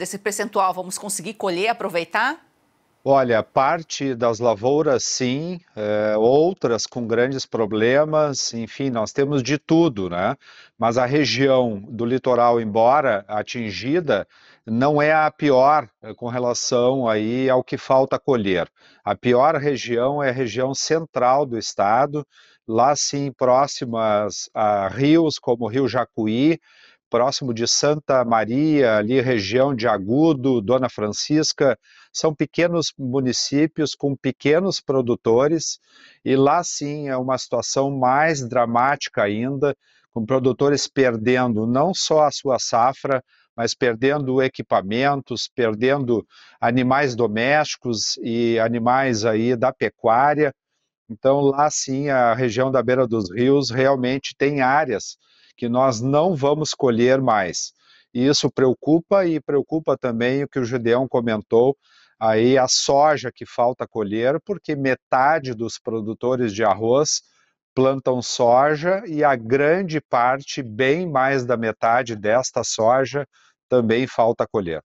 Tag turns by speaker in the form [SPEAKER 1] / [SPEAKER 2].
[SPEAKER 1] desse percentual vamos conseguir colher, aproveitar?
[SPEAKER 2] Olha, parte das lavouras sim, é, outras com grandes problemas, enfim, nós temos de tudo, né? Mas a região do litoral, embora atingida, não é a pior é, com relação aí ao que falta colher. A pior região é a região central do estado, lá sim próximas a rios como o Rio Jacuí, próximo de Santa Maria, ali região de Agudo, Dona Francisca, são pequenos municípios com pequenos produtores e lá sim é uma situação mais dramática ainda, com produtores perdendo não só a sua safra, mas perdendo equipamentos, perdendo animais domésticos e animais aí da pecuária. Então lá sim a região da beira dos rios realmente tem áreas que nós não vamos colher mais. isso preocupa e preocupa também o que o Judeão comentou, aí a soja que falta colher, porque metade dos produtores de arroz plantam soja e a grande parte, bem mais da metade desta soja, também falta colher.